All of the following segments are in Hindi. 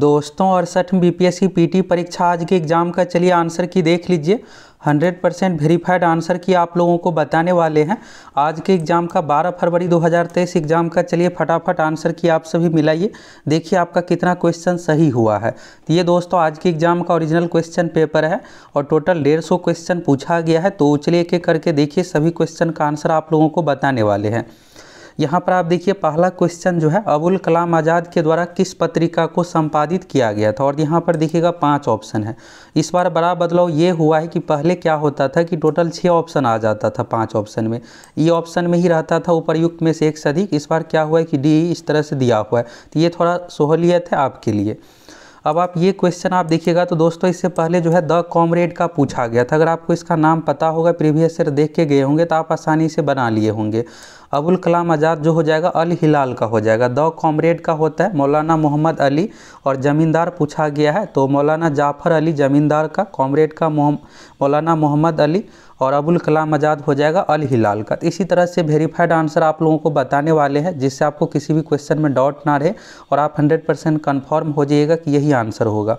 दोस्तों अड़सठ पी टी परीक्षा आज के एग्ज़ाम का चलिए आंसर की देख लीजिए 100 परसेंट वेरीफाइड आंसर की आप लोगों को बताने वाले हैं आज के एग्ज़ाम का 12 फरवरी 2023 एग्ज़ाम का चलिए फटाफट आंसर की आप सभी मिलाइए देखिए आपका कितना क्वेश्चन सही हुआ है तो ये दोस्तों आज के एग्ज़ाम का ओरिजिनल क्वेश्चन पेपर है और टोटल डेढ़ सौ क्वेश्चन पूछा गया है तो चलिए एक एक करके देखिए सभी क्वेश्चन का आंसर आप लोगों को बताने वाले हैं यहाँ पर आप देखिए पहला क्वेश्चन जो है अबुल कलाम आज़ाद के द्वारा किस पत्रिका को संपादित किया गया था और यहाँ पर देखिएगा पाँच ऑप्शन है इस बार बड़ा बदलाव ये हुआ है कि पहले क्या होता था कि टोटल छः ऑप्शन आ जाता था पाँच ऑप्शन में ये ऑप्शन में ही रहता था उपरयुक्त में से एक से अधिक इस बार क्या हुआ है कि डी इस तरह से दिया हुआ है तो ये थोड़ा सहूलियत है आपके लिए अब आप ये क्वेश्चन आप देखिएगा तो दोस्तों इससे पहले जो है द कॉमरेड का पूछा गया था अगर आपको इसका नाम पता होगा प्रीवियस ईयर देख के गए होंगे तो आप आसानी से बना लिए होंगे अबुल कलाम आज़ाद जो हो जाएगा अल हिलाल का हो जाएगा द कॉमरेड का होता है मौलाना मोहम्मद अली और ज़मींदार पूछा गया है तो मौलाना जाफ़र अली ज़मींदार का कॉमरेड का मौलाना मोहम्मद अली और अबुल कलाम आज़ाद हो जाएगा अल हिलाल का तो इसी तरह से वेरीफाइड आंसर आप लोगों को बताने वाले हैं जिससे आपको किसी भी क्वेश्चन में डाउट ना रहे और आप हंड्रेड परसेंट कन्फर्म हो जाइएगा कि यही आंसर होगा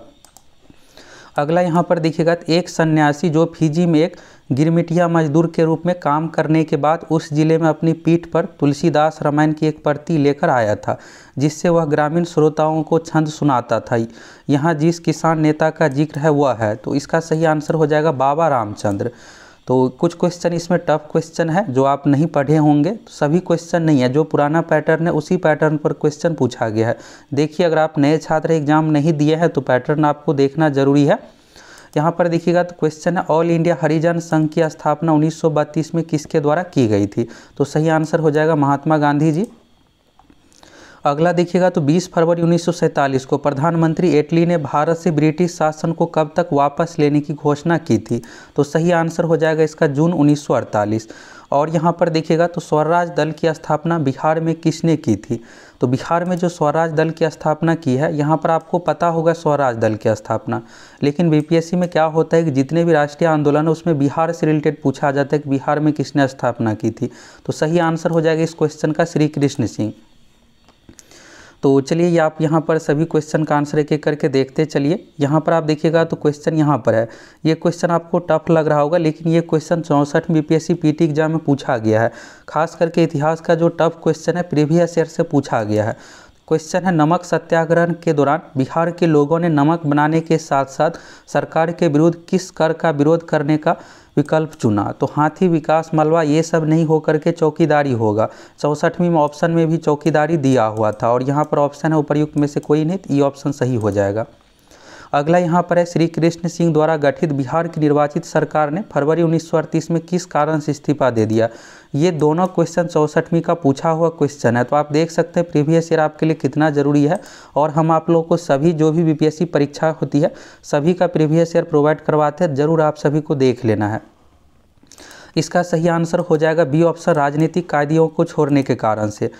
अगला यहाँ पर देखिएगा तो एक सन्यासी जो फिजी में एक गिरमिटिया मजदूर के रूप में काम करने के बाद उस जिले में अपनी पीठ पर तुलसीदास रामायण की एक प्रति लेकर आया था जिससे वह ग्रामीण श्रोताओं को छंद सुनाता था यहाँ जिस किसान नेता का जिक्र है वह है तो इसका सही आंसर हो जाएगा बाबा रामचंद्र तो कुछ क्वेश्चन इसमें टफ क्वेश्चन है जो आप नहीं पढ़े होंगे तो सभी क्वेश्चन नहीं है जो पुराना पैटर्न है उसी पैटर्न पर क्वेश्चन पूछा गया है देखिए अगर आप नए छात्र एग्जाम नहीं दिए हैं तो पैटर्न आपको देखना जरूरी है यहाँ पर देखिएगा तो क्वेश्चन है ऑल इंडिया हरिजन संघ की स्थापना 1932 में किसके द्वारा की गई थी तो सही आंसर हो जाएगा महात्मा गांधी जी अगला देखिएगा तो 20 फरवरी उन्नीस को प्रधानमंत्री एटली ने भारत से ब्रिटिश शासन को कब तक वापस लेने की घोषणा की थी तो सही आंसर हो जाएगा इसका जून उन्नीस और यहाँ पर देखिएगा तो स्वराज दल की स्थापना बिहार में किसने की थी तो बिहार में जो स्वराज दल की स्थापना की है यहाँ पर आपको पता होगा स्वराज दल की स्थापना लेकिन बीपीएससी में क्या होता है कि जितने भी राष्ट्रीय आंदोलन है उसमें बिहार से रिलेटेड पूछा जाता है कि बिहार में किसने स्थापना की थी तो सही आंसर हो जाएगा इस क्वेश्चन का श्री कृष्ण सिंह तो चलिए ये आप यहाँ पर सभी क्वेश्चन का आंसर एक एक करके देखते चलिए यहाँ पर आप देखिएगा तो क्वेश्चन यहाँ पर है ये क्वेश्चन आपको टफ लग रहा होगा लेकिन ये क्वेश्चन चौंसठ बी पी एस एग्जाम में पूछा गया है खास करके इतिहास का जो टफ क्वेश्चन है प्रीवियस ईयर से पूछा गया है क्वेश्चन है नमक सत्याग्रह के दौरान बिहार के लोगों ने नमक बनाने के साथ साथ सरकार के विरुद्ध किस कर का विरोध करने का विकल्प चुना तो हाथी विकास मलवा ये सब नहीं होकर के चौकीदारी होगा चौसठवीं में ऑप्शन में भी चौकीदारी दिया हुआ था और यहाँ पर ऑप्शन है उपयुक्त में से कोई नहीं तो ये ऑप्शन सही हो जाएगा अगला यहाँ पर है श्री कृष्ण सिंह द्वारा गठित बिहार की निर्वाचित सरकार ने फरवरी उन्नीस में किस कारण से इस्तीफा दे दिया ये दोनों क्वेश्चन चौसठवीं का पूछा हुआ क्वेश्चन है तो आप देख सकते हैं प्रीवियस ईयर आपके लिए कितना ज़रूरी है और हम आप लोगों को सभी जो भी बीपीएससी परीक्षा होती है सभी का प्रीवियस ईयर प्रोवाइड करवाते हैं ज़रूर आप सभी को देख लेना है इसका सही आंसर हो जाएगा बी ऑप्शन राजनीतिक कायदियों को छोड़ने के कारण से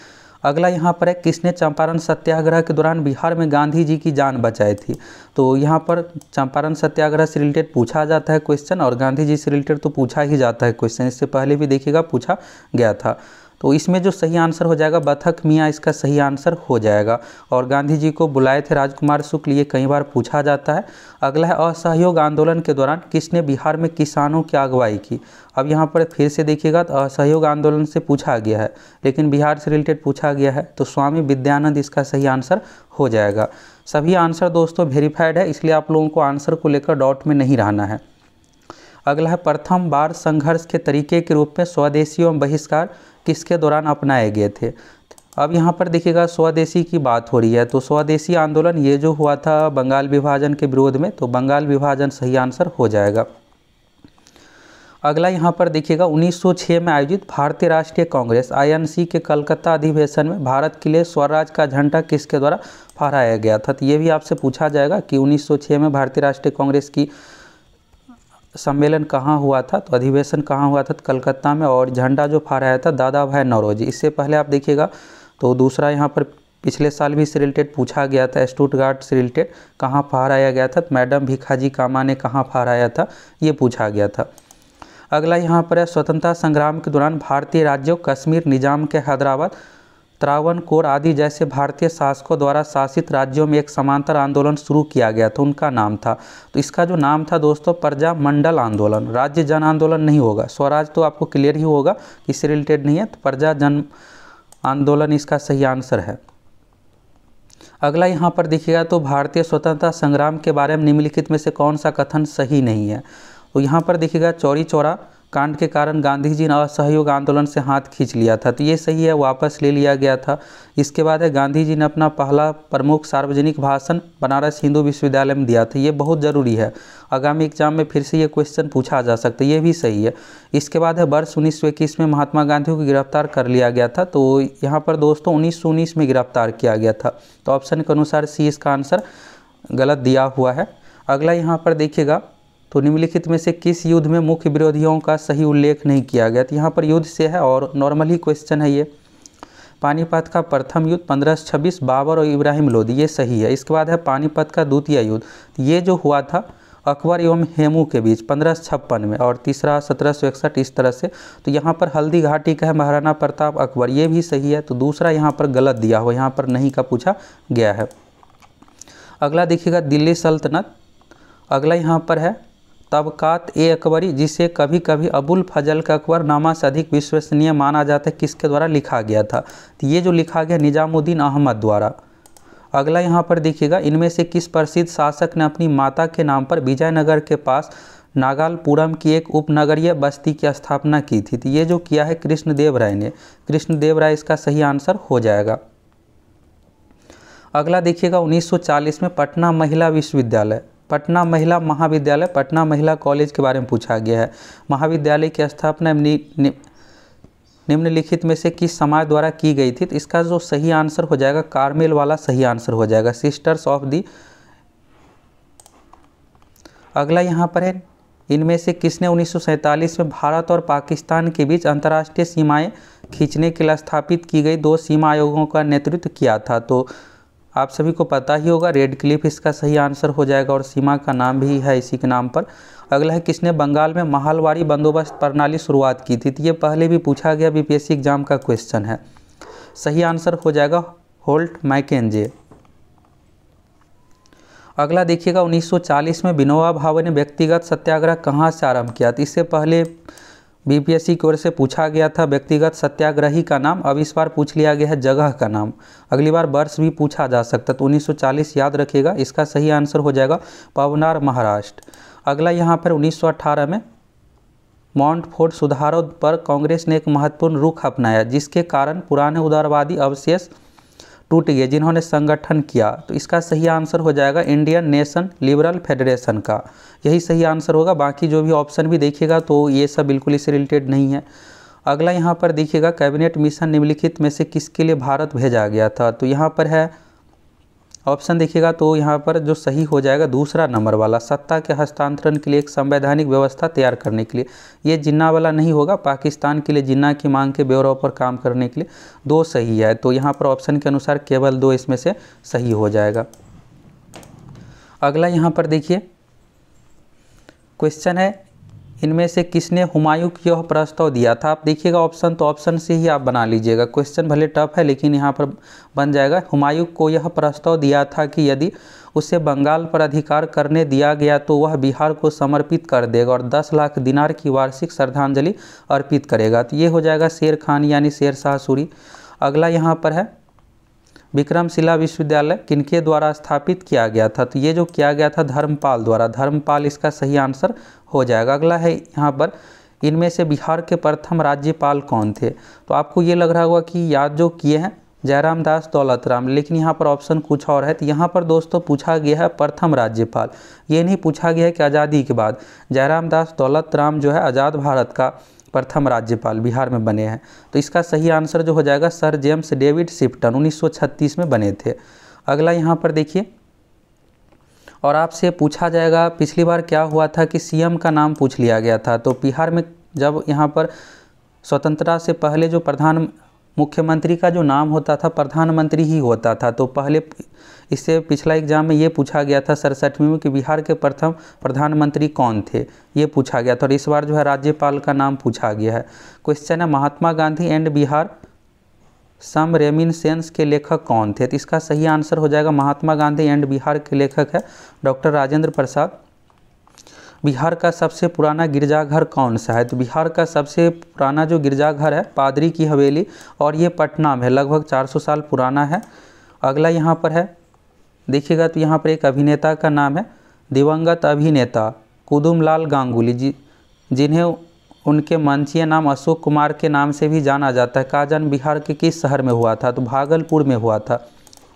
अगला यहाँ पर है किसने चंपारण सत्याग्रह के दौरान बिहार में गांधी जी की जान बचाई थी तो यहाँ पर चंपारण सत्याग्रह से रिलेटेड पूछा जाता है क्वेश्चन और गांधी जी से रिलेटेड तो पूछा ही जाता है क्वेश्चन इससे पहले भी देखिएगा पूछा गया था तो इसमें जो सही आंसर हो जाएगा बथक मियाँ इसका सही आंसर हो जाएगा और गांधी जी को बुलाए थे राजकुमार शुक्ल ये कई बार पूछा जाता है अगला है असहयोग आंदोलन के दौरान किसने बिहार में किसानों की अगुवाई की अब यहाँ पर फिर से देखिएगा तो असहयोग आंदोलन से पूछा गया है लेकिन बिहार से रिलेटेड पूछा गया है तो स्वामी विद्यानंद इसका सही आंसर हो जाएगा सभी आंसर दोस्तों वेरीफाइड है इसलिए आप लोगों को आंसर को लेकर डॉट में नहीं रहना है अगला है प्रथम बार संघर्ष के तरीके के रूप में स्वदेशी एवं बहिष्कार किसके दौरान अपनाए गए थे अब यहाँ पर देखिएगा स्वदेशी की बात हो रही है तो स्वदेशी आंदोलन ये जो हुआ था बंगाल विभाजन के विरोध में तो बंगाल विभाजन सही आंसर हो जाएगा अगला यहाँ पर देखिएगा 1906 में आयोजित भारतीय राष्ट्रीय कांग्रेस आईएनसी के कलकत्ता अधिवेशन में भारत के लिए स्वराज का झंडा किसके द्वारा फहराया गया था तो ये भी आपसे पूछा जाएगा कि 1906 में भारतीय राष्ट्रीय कांग्रेस की सम्मेलन कहाँ हुआ था तो अधिवेशन कहाँ हुआ था तो कलकत्ता में और झंडा जो फहराया था दादा भाई नौरोजी इससे पहले आप देखिएगा तो दूसरा यहाँ पर पिछले साल भी इससे रिलेटेड पूछा गया था गार्ड से रिलेटेड कहाँ फहराया गया था तो मैडम भिखाजी कामा ने कहाँ फहराया था ये पूछा गया था अगला यहाँ पर है स्वतंत्रता संग्राम के दौरान भारतीय राज्यों कश्मीर निजाम के हैदराबाद त्रावणकोर आदि जैसे भारतीय शासकों द्वारा शासित राज्यों में एक समांतर आंदोलन शुरू किया गया था उनका नाम था तो इसका जो नाम था दोस्तों प्रजा मंडल आंदोलन राज्य जन आंदोलन नहीं होगा स्वराज तो आपको क्लियर ही होगा कि इससे रिलेटेड नहीं है तो प्रजा जन आंदोलन इसका सही आंसर है अगला यहाँ पर देखिएगा तो भारतीय स्वतंत्रता संग्राम के बारे में निम्नलिखित में से कौन सा कथन सही नहीं है तो यहाँ पर देखिएगा चौरी चौरा कांड के कारण गांधी जी ने असहयोग आंदोलन से हाथ खींच लिया था तो ये सही है वापस ले लिया गया था इसके बाद है गांधी जी ने अपना पहला प्रमुख सार्वजनिक भाषण बनारस हिंदू विश्वविद्यालय में दिया था ये बहुत ज़रूरी है आगामी एग्जाम में फिर से ये क्वेश्चन पूछा जा सकता है ये भी सही है इसके बाद है वर्ष उन्नीस में महात्मा गांधी को गिरफ्तार कर लिया गया था तो यहाँ पर दोस्तों उन्नीस में गिरफ्तार किया गया था तो ऑप्शन के अनुसार सी इसका आंसर गलत दिया हुआ है अगला यहाँ पर देखिएगा तो निम्नलिखित में से किस युद्ध में मुख्य विरोधियों का सही उल्लेख नहीं किया गया तो यहाँ पर युद्ध से है और नॉर्मल ही क्वेश्चन है ये पानीपत का प्रथम युद्ध पंद्रह सौ छब्बीस बाबर और इब्राहिम लोदी ये सही है इसके बाद है पानीपत का द्वितीय युद्ध ये जो हुआ था अकबर एवं हेमू के बीच पंद्रह छप्पन में और तीसरा सत्रह सौ इकसठ इस तरह से तो यहाँ पर हल्दी घाटी का है महाराणा प्रताप अकबर ये भी सही है तो दूसरा यहाँ पर गलत दिया हुआ यहाँ पर नहीं का पूछा गया है अगला देखिएगा दिल्ली सल्तनत अगला यहाँ पर है तबकात ए अकबरी जिसे कभी कभी अबुल फजल का अकबर नामा से अधिक विश्वसनीय माना जाता है किसके द्वारा लिखा गया था तो ये जो लिखा गया निजामुद्दीन अहमद द्वारा अगला यहाँ पर देखिएगा इनमें से किस प्रसिद्ध शासक ने अपनी माता के नाम पर विजयनगर के पास नागालपुरम की एक उपनगरीय बस्ती की स्थापना की थी तो ये जो किया है कृष्णदेव राय ने कृष्णदेव राय इसका सही आंसर हो जाएगा अगला देखिएगा 1940 में पटना महिला विश्वविद्यालय पटना महिला महाविद्यालय पटना महिला कॉलेज के बारे में पूछा गया है महाविद्यालय की स्थापना निम्नलिखित में से किस समाज द्वारा की गई थी तो इसका जो सही आंसर हो जाएगा कार्मेल वाला सही आंसर हो जाएगा सिस्टर्स ऑफ दी अगला यहाँ पर है इनमें से किसने उन्नीस में भारत और पाकिस्तान के बीच अंतर्राष्ट्रीय सीमाएं खींचने के लिए स्थापित की गई दो सीमा आयोगों का नेतृत्व किया था तो आप सभी को पता ही होगा रेड क्लिफ इसका सही आंसर हो जाएगा और सीमा का नाम भी है इसी के नाम पर अगला है किसने बंगाल में महालवाड़ी बंदोबस्त प्रणाली शुरुआत की थी तो ये पहले भी पूछा गया बीपीएससी एग्जाम का क्वेश्चन है सही आंसर हो जाएगा होल्ट मैकेनजे अगला देखिएगा 1940 में विनोबा भावे ने व्यक्तिगत सत्याग्रह कहाँ से आरंभ किया तो इससे पहले बीपीएससी की ओर से पूछा गया था व्यक्तिगत सत्याग्रही का नाम अब इस बार पूछ लिया गया है जगह का नाम अगली बार वर्ष भी पूछा जा सकता तो 1940 याद रखिएगा इसका सही आंसर हो जाएगा पवनार महाराष्ट्र अगला यहाँ पर 1918 में माउंट फोर्ट सुधारों पर कांग्रेस ने एक महत्वपूर्ण रुख अपनाया जिसके कारण पुराने उदारवादी अवशेष टूट गए जिन्होंने संगठन किया तो इसका सही आंसर हो जाएगा इंडियन नेशन लिबरल फेडरेशन का यही सही आंसर होगा बाकी जो भी ऑप्शन भी देखिएगा तो ये सब बिल्कुल इससे रिलेटेड नहीं है अगला यहाँ पर देखिएगा कैबिनेट मिशन निम्नलिखित में से किसके लिए भारत भेजा गया था तो यहाँ पर है ऑप्शन देखिएगा तो यहाँ पर जो सही हो जाएगा दूसरा नंबर वाला सत्ता के हस्तांतरण के लिए एक संवैधानिक व्यवस्था तैयार करने के लिए ये जिन्ना वाला नहीं होगा पाकिस्तान के लिए जिन्ना की मांग के ब्यौरों पर काम करने के लिए दो सही है तो यहाँ पर ऑप्शन के अनुसार केवल दो इसमें से सही हो जाएगा अगला यहाँ पर देखिए क्वेश्चन है इनमें से किसने हुमायूं की यह प्रस्ताव दिया था आप देखिएगा ऑप्शन तो ऑप्शन से ही आप बना लीजिएगा क्वेश्चन भले टफ है लेकिन यहाँ पर बन जाएगा हुमायूं को यह प्रस्ताव दिया था कि यदि उसे बंगाल पर अधिकार करने दिया गया तो वह बिहार को समर्पित कर देगा और 10 लाख दिनार की वार्षिक श्रद्धांजलि अर्पित करेगा तो ये हो जाएगा शेर खान यानी शेर शाह सूरी अगला यहाँ पर है विक्रमशिला विश्वविद्यालय किनके द्वारा स्थापित किया गया था तो ये जो किया गया था धर्मपाल द्वारा धर्मपाल इसका सही आंसर हो जाएगा अगला है यहाँ पर इनमें से बिहार के प्रथम राज्यपाल कौन थे तो आपको ये लग रहा होगा कि याद जो किए हैं जयराम दास दौलत राम लेकिन यहाँ पर ऑप्शन कुछ और है तो यहाँ पर दोस्तों पूछा गया है प्रथम राज्यपाल ये नहीं पूछा गया है कि आज़ादी के बाद जयराम दास दौलत राम जो है आज़ाद भारत का प्रथम राज्यपाल बिहार में बने हैं तो इसका सही आंसर जो हो जाएगा सर जेम्स डेविड सिप्टन 1936 में बने थे अगला यहाँ पर देखिए और आपसे पूछा जाएगा पिछली बार क्या हुआ था कि सीएम का नाम पूछ लिया गया था तो बिहार में जब यहाँ पर स्वतंत्रता से पहले जो प्रधान मुख्यमंत्री का जो नाम होता था प्रधानमंत्री ही होता था तो पहले इससे पिछला एग्जाम में ये पूछा गया था सड़सठवीं में कि बिहार के प्रथम प्रधानमंत्री कौन थे ये पूछा गया था और इस बार जो है राज्यपाल का नाम पूछा गया है क्वेश्चन है Mahatma Gandhi and Bihar some reminiscences के लेखक कौन थे तो इसका सही आंसर हो जाएगा महात्मा गांधी एंड बिहार के लेखक है डॉक्टर राजेंद्र प्रसाद बिहार का सबसे पुराना गिरजाघर कौन सा है तो बिहार का सबसे पुराना जो गिरजाघर है पादरी की हवेली और ये पटना में लगभग 400 साल पुराना है अगला यहाँ पर है देखिएगा तो यहाँ पर एक अभिनेता का नाम है दिवंगत अभिनेता कुदुम लाल गांगुली जी जिन्हें उनके मंचीय नाम अशोक कुमार के नाम से भी जाना जाता है का जन्म बिहार के किस शहर में हुआ था तो भागलपुर में हुआ था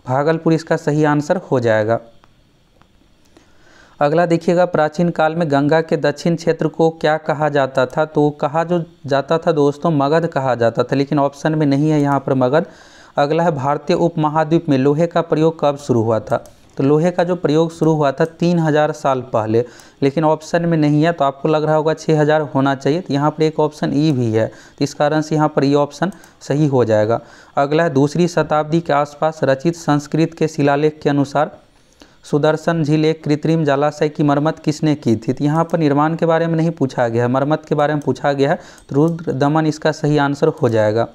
भागलपुर इसका सही आंसर हो जाएगा अगला देखिएगा प्राचीन काल में गंगा के दक्षिण क्षेत्र को क्या कहा जाता था तो कहा जो जाता था दोस्तों मगध कहा जाता था लेकिन ऑप्शन में नहीं है यहाँ पर मगध अगला है भारतीय उपमहाद्वीप में लोहे का प्रयोग कब शुरू हुआ था तो लोहे का जो प्रयोग शुरू हुआ था तीन हज़ार साल पहले लेकिन ऑप्शन में नहीं है तो आपको लग रहा होगा छः हज़ार होना चाहिए तो यहाँ पर एक ऑप्शन ई भी है तो इस कारण से यहाँ पर ये ऑप्शन सही हो जाएगा अगला है दूसरी शताब्दी के आसपास रचित संस्कृत के शिलालेख के अनुसार सुदर्शन झील एक कृत्रिम जलाशय की मरम्मत किसने की थी तो यहाँ पर निर्माण के बारे में नहीं पूछा गया है मरम्मत के बारे में पूछा गया है तो रुद्र दमन इसका सही आंसर हो जाएगा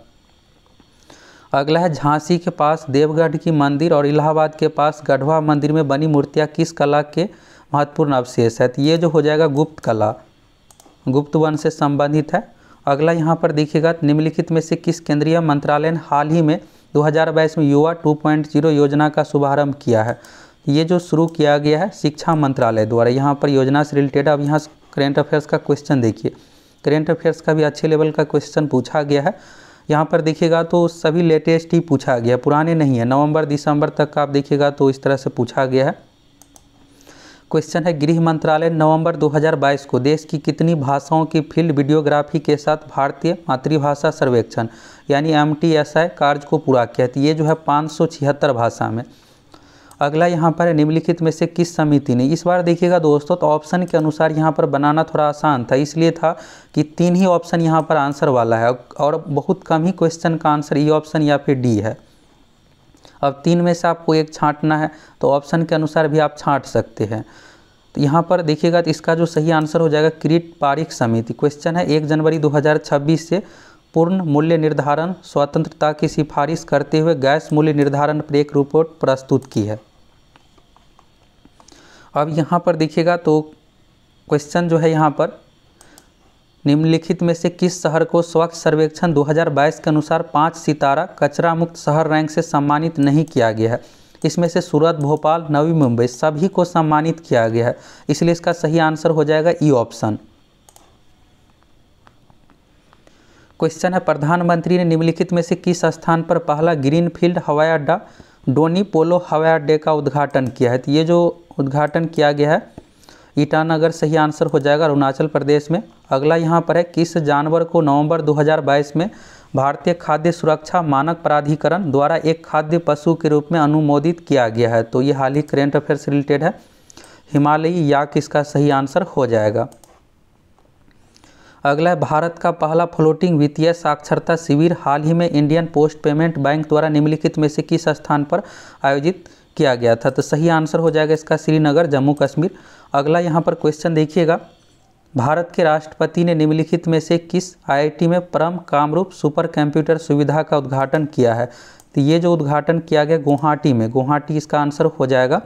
अगला है झांसी के पास देवगढ़ की मंदिर और इलाहाबाद के पास गढ़वा मंदिर में बनी मूर्तियाँ किस कला के महत्वपूर्ण अवशेष है तो ये जो हो जाएगा गुप्त कला गुप्त वन से संबंधित है अगला यहाँ पर देखिएगा निम्नलिखित में से किस केंद्रीय मंत्रालय ने हाल ही में 2022 में युवा 2.0 योजना का शुभारंभ किया है ये जो शुरू किया गया है शिक्षा मंत्रालय द्वारा यहाँ पर योजना से रिलेटेड अब यहाँ करेंट अफेयर्स का क्वेश्चन देखिए करेंट अफेयर्स का भी अच्छे लेवल का क्वेश्चन पूछा गया है यहाँ पर देखिएगा तो सभी लेटेस्ट ही पूछा गया पुराने नहीं है नवंबर दिसंबर तक का आप देखिएगा तो इस तरह से पूछा गया है क्वेश्चन है गृह मंत्रालय नवंबर 2022 को देश की कितनी भाषाओं की फील्ड वीडियोग्राफी के साथ भारतीय मातृभाषा सर्वेक्षण यानी एम टी एस आई कार्य को पूरा किया तो ये जो है पाँच भाषा में अगला यहाँ पर निम्नलिखित में से किस समिति ने इस बार देखिएगा दोस्तों तो ऑप्शन के अनुसार यहाँ पर बनाना थोड़ा आसान था इसलिए था कि तीन ही ऑप्शन यहाँ पर आंसर वाला है और बहुत कम ही क्वेश्चन का आंसर ई ऑप्शन या फिर डी है अब तीन में से आपको एक छाँटना है तो ऑप्शन के अनुसार भी आप छाँट सकते हैं तो यहाँ पर देखिएगा तो इसका जो सही आंसर हो जाएगा क्रीट पारिक समिति क्वेश्चन है एक जनवरी 2026 से पूर्ण मूल्य निर्धारण स्वतंत्रता की सिफारिश करते हुए गैस मूल्य निर्धारण पर एक रिपोर्ट प्रस्तुत की है अब यहाँ पर देखिएगा तो क्वेश्चन जो है यहाँ पर निम्नलिखित में से किस शहर को स्वच्छ सर्वेक्षण 2022 के अनुसार पाँच सितारा कचरा मुक्त शहर रैंक से सम्मानित नहीं किया गया है इसमें से सूरत भोपाल नवी मुंबई सभी को सम्मानित किया गया है इसलिए इसका सही आंसर हो जाएगा ई ऑप्शन क्वेश्चन है प्रधानमंत्री ने निम्नलिखित में से किस स्थान पर पहला ग्रीनफील्ड हवाई अड्डा डोनी पोलो हवाई अड्डे का उद्घाटन किया है तो ये जो उद्घाटन किया गया है ईटानगर सही आंसर हो जाएगा अरुणाचल प्रदेश में अगला यहाँ पर है किस जानवर को नवंबर 2022 में भारतीय खाद्य सुरक्षा मानक प्राधिकरण द्वारा एक खाद्य पशु के रूप में अनुमोदित किया गया है तो ये हाल ही करेंट अफेयर से रिलेटेड है हिमालयी या किसका सही आंसर हो जाएगा अगला है भारत का पहला फ्लोटिंग वित्तीय साक्षरता शिविर हाल ही में इंडियन पोस्ट पेमेंट बैंक द्वारा निम्नलिखित में से किस स्थान पर आयोजित किया गया था तो सही आंसर हो जाएगा इसका श्रीनगर जम्मू कश्मीर अगला यहाँ पर क्वेश्चन देखिएगा भारत के राष्ट्रपति ने निम्नलिखित में से किस आईआईटी में परम कामरूप सुपर कंप्यूटर सुविधा का उद्घाटन किया है तो ये जो उद्घाटन किया गया गुवाहाटी में गुवाहाटी इसका आंसर हो जाएगा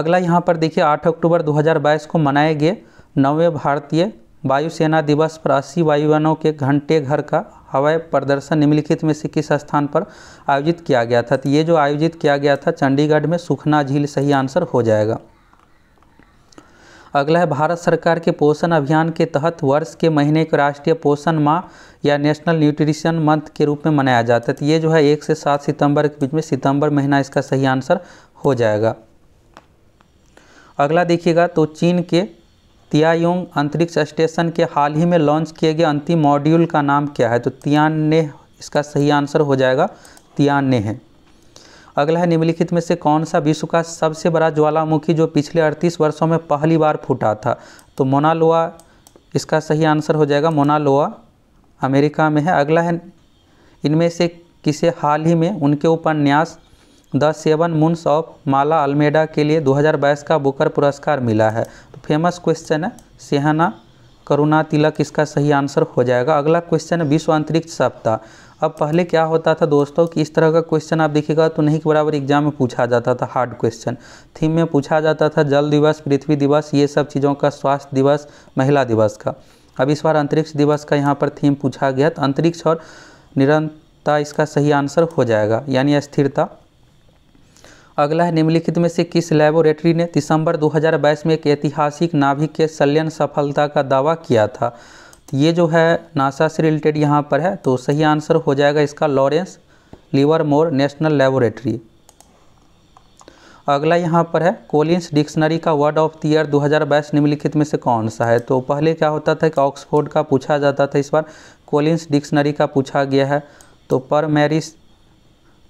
अगला यहाँ पर देखिए 8 अक्टूबर 2022 को मनाए गए नवे भारतीय वायुसेना दिवस पर अस्सी वायुवानों के घंटे घर का हवाई प्रदर्शन निम्नलिखित में से किस स्थान पर आयोजित किया गया था तो ये जो आयोजित किया गया था चंडीगढ़ में सुखना झील सही आंसर हो जाएगा अगला है भारत सरकार के पोषण अभियान के तहत वर्ष के महीने को राष्ट्रीय पोषण माह या नेशनल न्यूट्रिशन मंथ के रूप में मनाया जाता है तो ये जो है एक से सात सितंबर के बीच में सितंबर महीना इसका सही आंसर हो जाएगा अगला देखिएगा तो चीन के तियायोंग अंतरिक्ष स्टेशन के हाल ही में लॉन्च किए गए अंतिम मॉड्यूल का नाम क्या है तो ने इसका सही आंसर हो जाएगा ने है अगला है निम्नलिखित में से कौन सा विश्व का सबसे बड़ा ज्वालामुखी जो पिछले अड़तीस वर्षों में पहली बार फूटा था तो मोनालोआ इसका सही आंसर हो जाएगा मोनालोआ अमेरिका में है अगला है इनमें से किसे हाल ही में उनके उपन्यास the seven moons of Maali Almeida के लिए 2022 का बुकर पुरस्कार मिला है फेमस क्वेश्चन है सेहना करुणा तिलक इसका सही आंसर हो जाएगा अगला क्वेश्चन है विश्व अंतरिक्ष सप्ताह अब पहले क्या होता था दोस्तों कि इस तरह का क्वेश्चन आप देखिएगा तो नहीं के बराबर एग्जाम में पूछा जाता था हार्ड क्वेश्चन थीम में पूछा जाता था जल दिवस पृथ्वी दिवस ये सब चीज़ों का स्वास्थ्य दिवस महिला दिवस का अब इस बार अंतरिक्ष दिवस का यहाँ पर थीम पूछा गया तो अंतरिक्ष और निरंतरता इसका सही आंसर हो जाएगा यानी स्थिरता अगला है निम्नलिखित में से किस लेबोरेटरी ने दिसंबर 2022 में एक ऐतिहासिक नाभिक के सल्यन सफलता का दावा किया था तो ये जो है नासा से रिलेटेड यहाँ पर है तो सही आंसर हो जाएगा इसका लॉरेंस लिवरमोर नेशनल लेबोरेटरी अगला यहाँ पर है कोलिंस डिक्शनरी का वर्ड ऑफ द ईयर 2022 निम्नलिखित में से कौन सा है तो पहले क्या होता था कि ऑक्सफोर्ड का पूछा जाता था इस बार कोलिंस डिक्शनरी का पूछा गया है तो पर मैरिस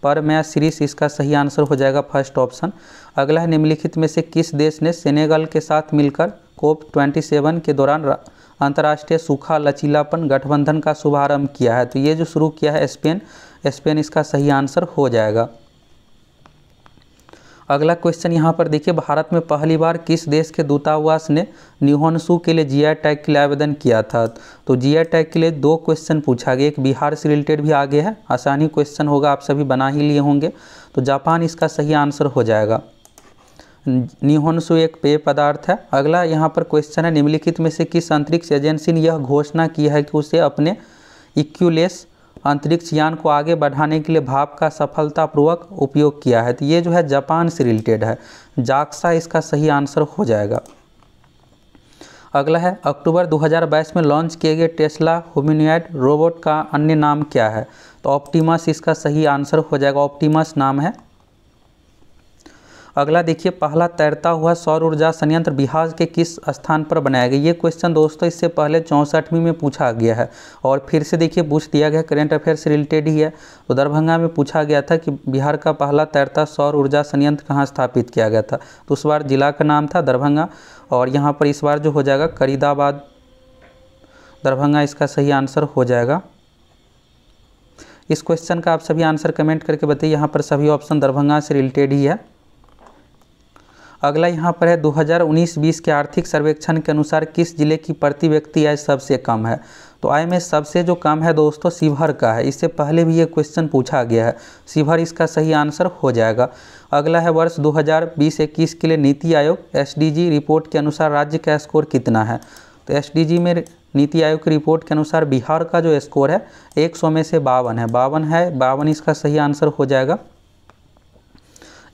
पर मैं सीरीज इसका सही आंसर हो जाएगा फर्स्ट ऑप्शन अगला है निम्नलिखित में से किस देश ने सेनेगल के साथ मिलकर कोप 27 के दौरान अंतर्राष्ट्रीय सूखा लचीलापन गठबंधन का शुभारंभ किया है तो ये जो शुरू किया है स्पेन स्पेन इसका सही आंसर हो जाएगा अगला क्वेश्चन यहाँ पर देखिए भारत में पहली बार किस देश के दूतावास ने निहोनसू के लिए जीआई टैग के लिए आवेदन किया था तो जीआई टैग के लिए दो क्वेश्चन पूछा गया एक बिहार से रिलेटेड भी आगे है आसानी क्वेश्चन होगा आप सभी बना ही लिए होंगे तो जापान इसका सही आंसर हो जाएगा निहोनसु एक पेय पदार्थ है अगला यहाँ पर क्वेश्चन है निम्नलिखित में से किस अंतरिक्ष एजेंसी ने यह घोषणा की है कि उसे अपने इक्यूलेस अंतरिक्ष यान को आगे बढ़ाने के लिए भाप का सफलतापूर्वक उपयोग किया है तो ये जो है जापान से रिलेटेड है जाक्सा इसका सही आंसर हो जाएगा अगला है अक्टूबर 2022 में लॉन्च किए गए टेस्ला होमिनियड रोबोट का अन्य नाम क्या है तो ऑप्टिमस इसका सही आंसर हो जाएगा ऑप्टिमस नाम है अगला देखिए पहला तैरता हुआ सौर ऊर्जा संयंत्र बिहार के किस स्थान पर बनाया गया ये क्वेश्चन दोस्तों इससे पहले चौंसठवीं में पूछा गया है और फिर से देखिए पूछ दिया गया करेंट अफेयर से रिलेटेड ही है तो दरभंगा में पूछा गया था कि बिहार का पहला तैरता सौर ऊर्जा संयंत्र कहाँ स्थापित किया गया था तो उस बार जिला का नाम था दरभंगा और यहाँ पर इस बार जो हो जाएगा करीदाबाद दरभंगा इसका सही आंसर हो जाएगा इस क्वेश्चन का आप सभी आंसर कमेंट करके बताइए यहाँ पर सभी ऑप्शन दरभंगा से रिलेटेड ही है अगला यहाँ पर है 2019-20 के आर्थिक सर्वेक्षण के अनुसार किस जिले की प्रति व्यक्ति आय सबसे कम है तो आय में सबसे जो कम है दोस्तों शिवहर का है इससे पहले भी ये क्वेश्चन पूछा गया है शिवहर इसका सही आंसर हो जाएगा अगला है वर्ष 2020-21 के लिए नीति आयोग एस रिपोर्ट के अनुसार राज्य का स्कोर कितना है तो एस में नीति आयोग की रिपोर्ट के अनुसार बिहार का जो स्कोर है 100 में से बावन है बावन है बावन इसका सही आंसर हो जाएगा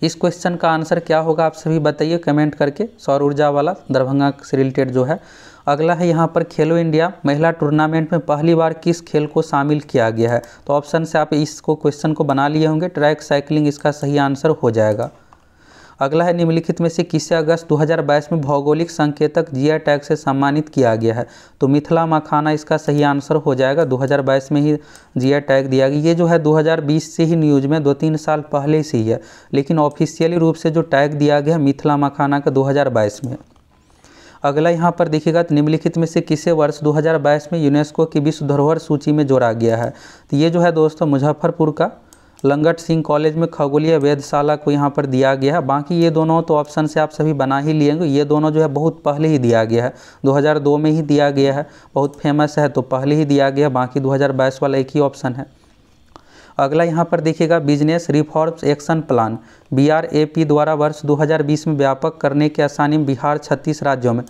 इस क्वेश्चन का आंसर क्या होगा आप सभी बताइए कमेंट करके सौर ऊर्जा वाला दरभंगा से रिलेटेड जो है अगला है यहाँ पर खेलो इंडिया महिला टूर्नामेंट में पहली बार किस खेल को शामिल किया गया है तो ऑप्शन से आप इसको क्वेश्चन को बना लिए होंगे ट्रैक साइकिलिंग इसका सही आंसर हो जाएगा अगला है निम्नलिखित में से किसे अगस्त 2022 में भौगोलिक संकेतक जिया टैग से सम्मानित किया गया है तो मिथिला मखाना इसका सही आंसर हो जाएगा 2022 में ही जिया टैग दिया गया ये जो है 2020 से ही न्यूज में दो तीन साल पहले से ही है लेकिन ऑफिशियली रूप से जो टैग दिया गया है मिथिला मखाना का दो में अगला यहाँ पर देखिएगा तो निम्नलिखित में से किसे वर्ष 2022 में यूनेस्को की विश्व धरोहर सूची में जोड़ा गया है तो ये जो है दोस्तों मुजफ्फरपुर का लंगट सिंह कॉलेज में खगोलीय वेधशाला को यहाँ पर दिया गया है बाकी ये दोनों तो ऑप्शन से आप सभी बना ही लिए ये दोनों जो है बहुत पहले ही दिया गया है 2002 में ही दिया गया है बहुत फेमस है तो पहले ही दिया गया है बाकी 2022 वाला एक ही ऑप्शन है अगला यहाँ पर देखिएगा business reforms action plan B द्वारा वर्ष दो में व्यापक करने की आसानी बिहार छत्तीस राज्यों में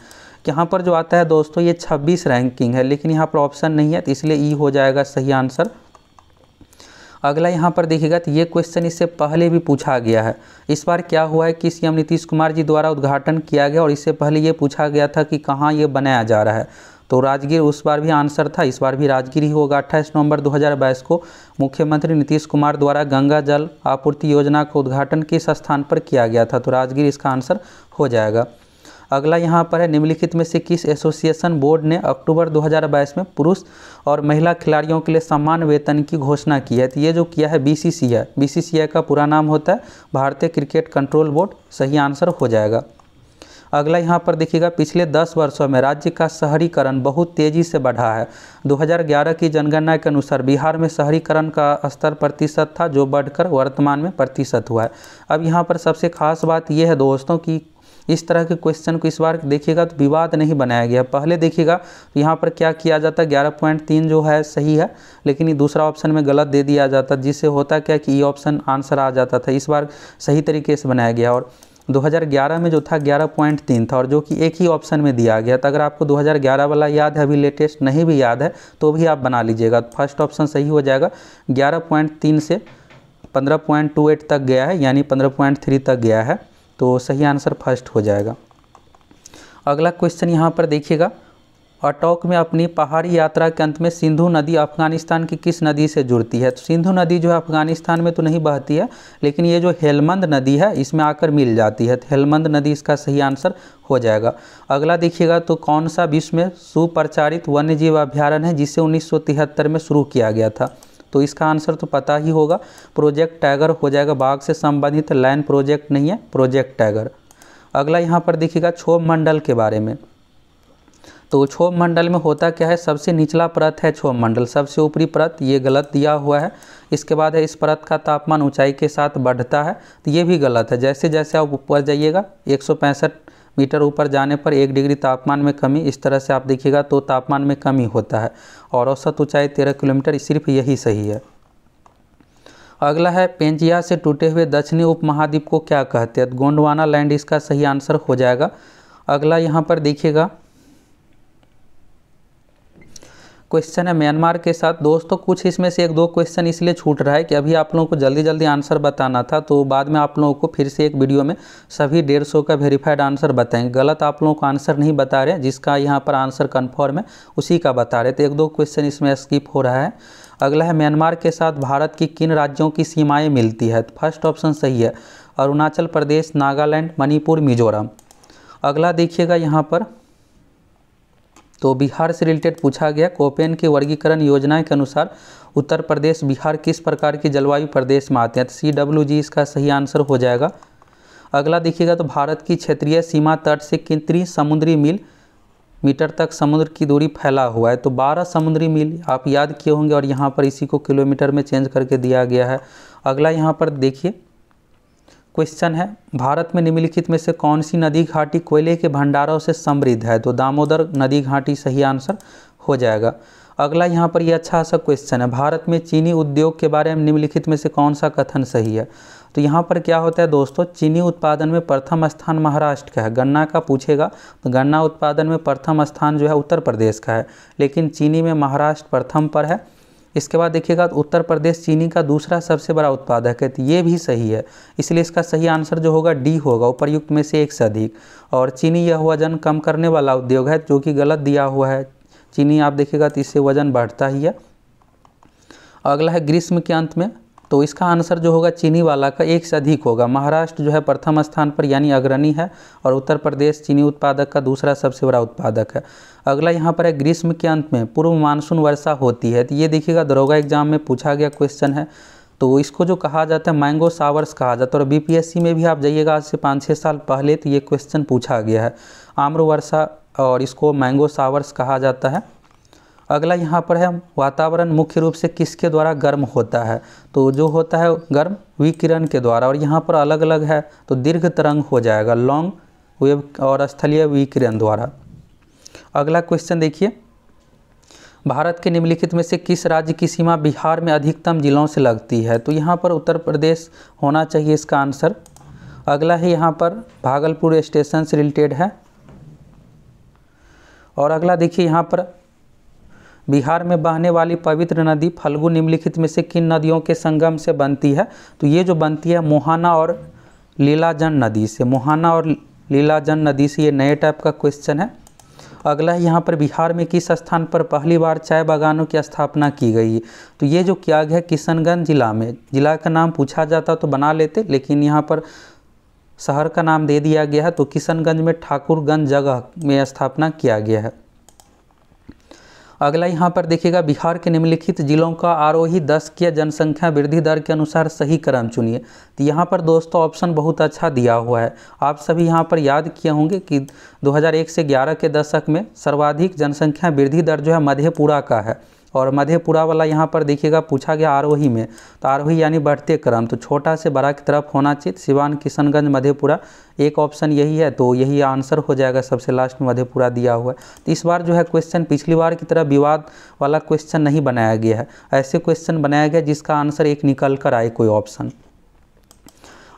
यहाँ पर जो आता है दोस्तों ये छब्बीस रैंकिंग है लेकिन यहाँ पर ऑप्शन नहीं है तो इसलिए ई हो जाएगा सही आंसर अगला यहाँ पर देखिएगा तो ये क्वेश्चन इससे पहले भी पूछा गया है इस बार क्या हुआ है कि सीएम नीतीश कुमार जी द्वारा उद्घाटन किया गया और इससे पहले ये पूछा गया था कि कहाँ ये बनाया जा रहा है तो राजगीर उस बार भी आंसर था इस बार भी राजगीर ही होगा अट्ठाईस नवंबर 2022 को मुख्यमंत्री नीतीश कुमार द्वारा गंगा जल आपूर्ति योजना का उद्घाटन किस स्थान पर किया गया था तो राजगीर इसका आंसर हो जाएगा अगला यहाँ पर है निम्नलिखित में से किस एसोसिएशन बोर्ड ने अक्टूबर 2022 में पुरुष और महिला खिलाड़ियों के लिए समान वेतन की घोषणा की है तो ये जो किया है बीसीसीआई बीसीसीआई का पूरा नाम होता है भारतीय क्रिकेट कंट्रोल बोर्ड सही आंसर हो जाएगा अगला यहाँ पर देखिएगा पिछले 10 वर्षों में राज्य का शहरीकरण बहुत तेज़ी से बढ़ा है 2011 की जनगणना के अनुसार बिहार में शहरीकरण का स्तर प्रतिशत था जो बढ़कर वर्तमान में प्रतिशत हुआ है अब यहाँ पर सबसे खास बात यह है दोस्तों कि इस तरह के क्वेश्चन को इस बार देखिएगा तो विवाद नहीं बनाया गया पहले देखिएगा तो यहाँ पर क्या किया जाता है ग्यारह पॉइंट तीन जो है सही है लेकिन ये दूसरा ऑप्शन में गलत दे दिया जाता जिससे होता क्या कि ये ऑप्शन आंसर आ जाता था इस बार सही तरीके से बनाया गया और 2011 में जो था 11.3 था और जो कि एक ही ऑप्शन में दिया गया था तो अगर आपको 2011 वाला याद है अभी लेटेस्ट नहीं भी याद है तो भी आप बना लीजिएगा फर्स्ट तो ऑप्शन सही हो जाएगा 11.3 से 15.28 तक गया है यानी 15.3 तक गया है तो सही आंसर फर्स्ट हो जाएगा अगला क्वेश्चन यहाँ पर देखिएगा अटॉक में अपनी पहाड़ी यात्रा के अंत में सिंधु नदी अफगानिस्तान की किस नदी से जुड़ती है तो सिंधु नदी जो है अफगानिस्तान में तो नहीं बहती है लेकिन ये जो हेलमंद नदी है इसमें आकर मिल जाती है तो हेलमंद नदी इसका सही आंसर हो जाएगा अगला देखिएगा तो कौन सा विश्व में सुप्रचारित वन्यजीव अभ्यारण्य है जिसे उन्नीस में शुरू किया गया था तो इसका आंसर तो पता ही होगा प्रोजेक्ट टाइगर हो जाएगा बाघ से संबंधित लैंड प्रोजेक्ट नहीं है प्रोजेक्ट टाइगर अगला यहाँ पर देखिएगा क्षोभ मंडल के बारे में तो क्षोभ मंडल में होता क्या है सबसे निचला परत है क्षोभ मंडल सबसे ऊपरी परत ये गलत दिया हुआ है इसके बाद है इस परत का तापमान ऊंचाई के साथ बढ़ता है तो ये भी गलत है जैसे जैसे आप ऊपर जाइएगा एक मीटर ऊपर जाने पर एक डिग्री तापमान में कमी इस तरह से आप देखिएगा तो तापमान में कमी होता है और औसत ऊंचाई तेरह किलोमीटर सिर्फ यही सही है अगला है पेंजिया से टूटे हुए दक्षिणी उपमहाद्वीप को क्या कहते हैं गोंडवाना लैंड इसका सही आंसर हो जाएगा अगला यहाँ पर देखिएगा क्वेश्चन है म्यांमार के साथ दोस्तों कुछ इसमें से एक दो क्वेश्चन इसलिए छूट रहा है कि अभी आप लोगों को जल्दी जल्दी आंसर बताना था तो बाद में आप लोगों को फिर से एक वीडियो में सभी डेढ़ सौ का वेरीफाइड आंसर बताएंगे गलत आप लोगों को आंसर नहीं बता रहे जिसका यहाँ पर आंसर कन्फर्म है उसी का बता रहे तो एक दो क्वेश्चन इसमें स्किप हो रहा है अगला है म्यांमार के साथ भारत की किन राज्यों की सीमाएँ मिलती है फर्स्ट ऑप्शन सही है अरुणाचल प्रदेश नागालैंड मणिपुर मिजोरम अगला देखिएगा यहाँ पर तो बिहार से रिलेटेड पूछा गया कोपेन के वर्गीकरण योजना के अनुसार उत्तर प्रदेश बिहार किस प्रकार के जलवायु प्रदेश में आते हैं तो सी डब्ल्यू जी इसका सही आंसर हो जाएगा अगला देखिएगा तो भारत की क्षेत्रीय सीमा तट से कितनी समुद्री मील मीटर तक समुद्र की दूरी फैला हुआ है तो 12 समुद्री मील आप याद किए होंगे और यहाँ पर इसी को किलोमीटर में चेंज करके दिया गया है अगला यहाँ पर देखिए क्वेश्चन है भारत में निम्नलिखित में से कौन सी नदी घाटी कोयले के भंडारों से समृद्ध है तो दामोदर नदी घाटी सही आंसर हो जाएगा अगला यहाँ पर यह अच्छा सा क्वेश्चन है भारत में चीनी उद्योग के बारे में निम्नलिखित में से कौन सा कथन सही है तो यहाँ पर क्या होता है दोस्तों चीनी उत्पादन में प्रथम स्थान महाराष्ट्र का है गन्ना का पूछेगा तो गन्ना उत्पादन में प्रथम स्थान जो है उत्तर प्रदेश का है लेकिन चीनी में महाराष्ट्र प्रथम पर है इसके बाद देखिएगा तो उत्तर प्रदेश चीनी का दूसरा सबसे बड़ा उत्पादक है तो ये भी सही है इसलिए इसका सही आंसर जो होगा डी होगा उपरयुक्त में से एक से अधिक और चीनी यह वजन कम करने वाला उद्योग है जो कि गलत दिया हुआ है चीनी आप देखिएगा तो इससे वजन बढ़ता ही है अगला है ग्रीष्म के अंत में तो इसका आंसर जो होगा चीनी वाला का एक से अधिक होगा महाराष्ट्र जो है प्रथम स्थान पर यानी अग्रणी है और उत्तर प्रदेश चीनी उत्पादक का दूसरा सबसे बड़ा उत्पादक है अगला यहाँ पर है ग्रीष्म के अंत में पूर्व मानसून वर्षा होती है तो ये देखिएगा दरोगा एग्जाम में पूछा गया क्वेश्चन है तो इसको जो कहा जाता है मैंगो सावर्स कहा जाता है और बीपीएससी में भी आप जाइएगा आज से पाँच छः साल पहले तो ये क्वेश्चन पूछा गया है आम्र वर्षा और इसको मैंगो सावर्स कहा जाता है अगला यहाँ पर है वातावरण मुख्य रूप से किसके द्वारा गर्म होता है तो जो होता है गर्म विकिरण के द्वारा और यहाँ पर अलग अलग है तो दीर्घ तरंग हो जाएगा लॉन्ग वेव और स्थलीय विकिरण द्वारा अगला क्वेश्चन देखिए भारत के निम्नलिखित में से किस राज्य की सीमा बिहार में अधिकतम जिलों से लगती है तो यहाँ पर उत्तर प्रदेश होना चाहिए इसका आंसर अगला है यहाँ पर भागलपुर स्टेशन से रिलेटेड है और अगला देखिए यहाँ पर बिहार में बहने वाली पवित्र नदी फल्गु निम्नलिखित में से किन नदियों के संगम से बनती है तो ये जो बनती है मोहाना और लीलाजन नदी से मोहाना और लीलाजन नदी से ये नए टाइप का क्वेश्चन है अगला है यहाँ पर बिहार में किस स्थान पर पहली बार चाय बागानों की स्थापना की गई है तो ये जो किया गया किशनगंज जिला में जिला का नाम पूछा जाता तो बना लेते लेकिन यहाँ पर शहर का नाम दे दिया गया है तो किशनगंज में ठाकुरगंज जगह में स्थापना किया गया है अगला यहाँ पर देखिएगा बिहार के निम्नलिखित जिलों का आरोही दस की जनसंख्या वृद्धि दर के अनुसार सही क्रम चुनिए तो यहाँ पर दोस्तों ऑप्शन बहुत अच्छा दिया हुआ है आप सभी यहाँ पर याद किए होंगे कि 2001 से 11 के दशक में सर्वाधिक जनसंख्या वृद्धि दर जो है मधेपुरा का है और मधेपुरा वाला यहाँ पर देखिएगा पूछा गया आरोही में तो आरोही यानी बढ़ते क्रम तो छोटा से बड़ा की तरफ होना चाहिए सिवान किशनगंज मधेपुरा एक ऑप्शन यही है तो यही आंसर हो जाएगा सबसे लास्ट में मधेपुरा दिया हुआ है तो इस बार जो है क्वेश्चन पिछली बार की तरह विवाद वाला क्वेश्चन नहीं बनाया गया है ऐसे क्वेश्चन बनाया गया जिसका आंसर एक निकल कर आए कोई ऑप्शन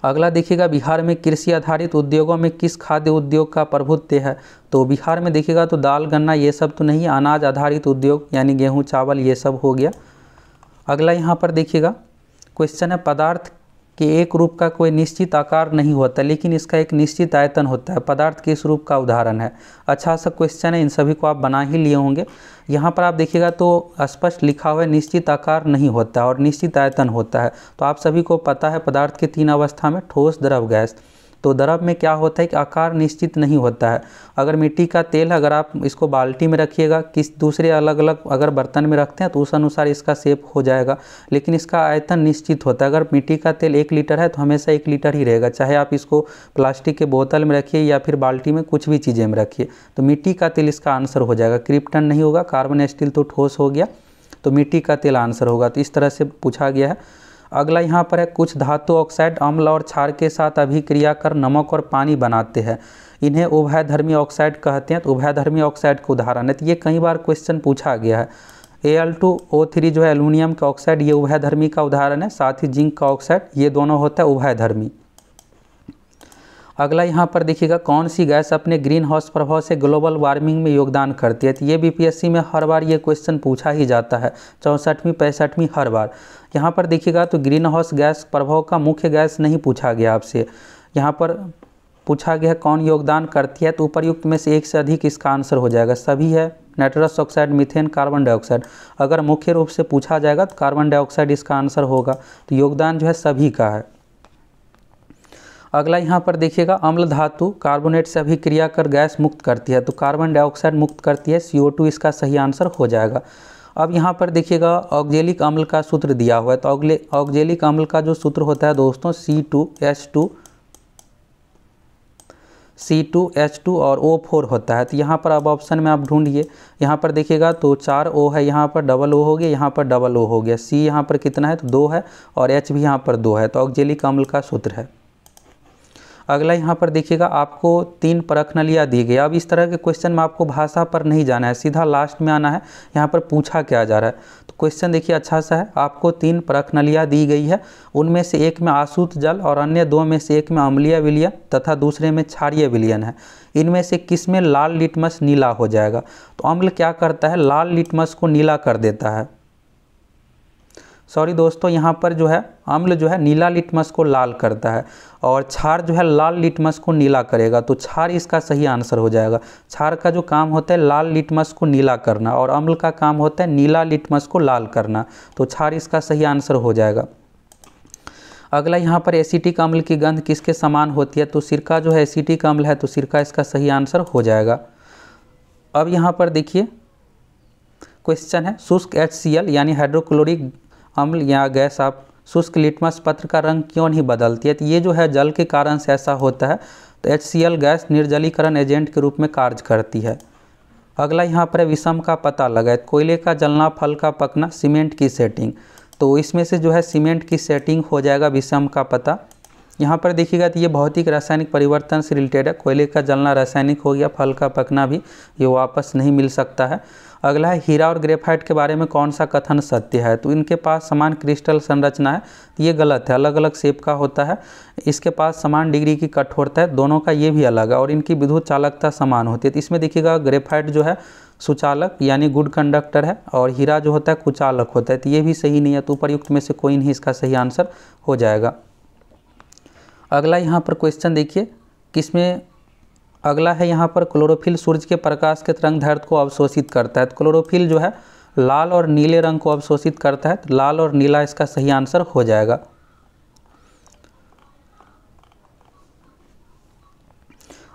अगला देखिएगा बिहार में कृषि आधारित उद्योगों में किस खाद्य उद्योग का प्रभुत्व है तो बिहार में देखिएगा तो दाल गन्ना ये सब तो नहीं अनाज आधारित उद्योग यानी गेहूँ चावल ये सब हो गया अगला यहाँ पर देखिएगा क्वेश्चन है पदार्थ कि एक रूप का कोई निश्चित आकार नहीं होता लेकिन इसका एक निश्चित आयतन होता है पदार्थ किस रूप का उदाहरण है अच्छा सा क्वेश्चन है इन सभी को आप बना ही लिए होंगे यहाँ पर आप देखिएगा तो स्पष्ट लिखा हुआ है निश्चित आकार नहीं होता और निश्चित आयतन होता है तो आप सभी को पता है पदार्थ के तीन अवस्था में ठोस द्रव गैस तो द्रव में क्या होता है कि आकार निश्चित नहीं होता है अगर मिट्टी का तेल अगर आप इसको बाल्टी में रखिएगा किस दूसरे अलग अलग अगर बर्तन में रखते हैं तो उस अनुसार इसका सेप हो जाएगा लेकिन इसका आयतन निश्चित होता है अगर मिट्टी का तेल एक लीटर है तो हमेशा एक लीटर ही रहेगा चाहे आप इसको प्लास्टिक के बोतल में रखिए या फिर बाल्टी में कुछ भी चीज़ें में रखिए तो मिट्टी का तेल इसका आंसर हो जाएगा क्रिप्टन नहीं होगा कार्बन स्टील तो ठोस हो गया तो मिट्टी का तेल आंसर होगा तो इस तरह से पूछा गया है अगला यहाँ पर है कुछ धातु ऑक्साइड अम्ल और छार के साथ अभिक्रिया कर नमक और पानी बनाते हैं इन्हें उभयधर्मी ऑक्साइड कहते हैं तो उभयधर्मी ऑक्साइड का उदाहरण है तो ये कई बार क्वेश्चन पूछा गया है एल टू ओ थ्री जो है एलुमिनियम का ऑक्साइड ये उभयधर्मी का उदाहरण है साथ ही जिंक का ऑक्साइड ये दोनों होता है उभयधर्मी अगला यहाँ पर देखिएगा कौन सी गैस अपने ग्रीन हाउस प्रभाव से ग्लोबल वार्मिंग में योगदान करती है तो ये बीपीएससी में हर बार ये क्वेश्चन पूछा ही जाता है चौंसठवीं पैंसठवीं हर बार यहाँ पर देखिएगा तो ग्रीन हाउस गैस प्रभाव का मुख्य गैस नहीं पूछा गया आपसे यहाँ पर पूछा गया कौन योगदान करती है तो उपरयुक्त में से एक से अधिक इसका आंसर हो जाएगा सभी है nitrous oxide methane carbon dioxide अगर मुख्य रूप से पूछा जाएगा तो कार्बन डाइऑक्साइड इसका आंसर होगा तो योगदान जो है सभी का है अगला यहाँ पर देखिएगा अम्ल धातु कार्बोनेट से अभिक्रिया कर गैस मुक्त करती है तो कार्बन डाइऑक्साइड मुक्त करती है CO2 इसका सही आंसर हो जाएगा अब यहाँ पर देखिएगा ऑक्जेलिक अम्ल का सूत्र दिया हुआ है तो अगले ऑक्जेलिक अम्ल का जो सूत्र होता है दोस्तों C two H two C two H two और ओ फोर होता है तो यहाँ पर अब ऑप्शन में आप ढूंढिए यहाँ पर देखिएगा तो चार ओ है यहाँ पर डबल ओ हो गया यहाँ पर डबल ओ हो गया सी यहाँ पर कितना है तो दो है और एच भी यहाँ पर दो है तो ऑक्जेलिक अम्ल का सूत्र है अगला यहाँ पर देखिएगा आपको तीन परख नलिया दी गई अब इस तरह के क्वेश्चन में आपको भाषा पर नहीं जाना है सीधा लास्ट में आना है यहाँ पर पूछा क्या जा रहा है तो क्वेश्चन देखिए अच्छा सा है आपको तीन परख नलिया दी गई है उनमें से एक में आसूत जल और अन्य दो में से एक में अम्लीय विलियन तथा दूसरे में क्षारीय विलियन है इनमें से किस में लाल लिटमस नीला हो जाएगा तो अम्ल क्या करता है लाल लिटमस को नीला कर देता है सॉरी दोस्तों यहाँ पर जो है अम्ल जो है नीला लिटमस को लाल करता है और छार जो है लाल लिटमस को नीला करेगा तो छार इसका सही आंसर हो जाएगा छार का जो काम होता है लाल लिटमस को नीला करना और अम्ल का काम होता है नीला लिटमस को लाल करना तो छार इसका सही आंसर हो जाएगा अगला यहाँ पर एसिटिक अम्ल की गंध किसके समान होती है तो सिरका जो है एसिटिक अम्ल है तो सिरका इसका सही आंसर हो जाएगा अब यहाँ पर देखिए क्वेश्चन है शुष्क एच यानी हाइड्रोक्लोरिक अम्ल या गैस आप शुष्क लिटमस पत्र का रंग क्यों नहीं बदलती है तो ये जो है जल के कारण से ऐसा होता है तो एच गैस निर्जलीकरण एजेंट के रूप में कार्य करती है अगला यहाँ पर विषम का पता लगाए कोयले का जलना फल का पकना सीमेंट की सेटिंग तो इसमें से जो है सीमेंट की सेटिंग हो जाएगा विषम का पता यहाँ पर देखिएगा तो ये भौतिक रासायनिक परिवर्तन से रिलेटेड है कोयले का जलना रासायनिक हो गया फल का पकना भी ये वापस नहीं मिल सकता है अगला है हीरा और ग्रेफाइट के बारे में कौन सा कथन सत्य है तो इनके पास समान क्रिस्टल संरचना है तो ये गलत है अलग अलग शेप का होता है इसके पास समान डिग्री की कठोरता है दोनों का ये भी अलग है और इनकी विद्युत चालकता समान होती है तो इसमें देखिएगा ग्रेफाइट जो है सुचालक यानी गुड कंडक्टर है और हीरा जो होता है कुचालक होता है तो ये भी सही नहीं है तो उपरयुक्त में से कोई नहीं इसका सही आंसर हो जाएगा अगला यहाँ पर क्वेश्चन देखिए किसमें अगला है यहाँ पर क्लोरोफिल सूर्य के प्रकाश के तरंग धर्द को अवशोषित करता है तो क्लोरोफिल जो है लाल और नीले रंग को अवशोषित करता है तो लाल और नीला इसका सही आंसर हो जाएगा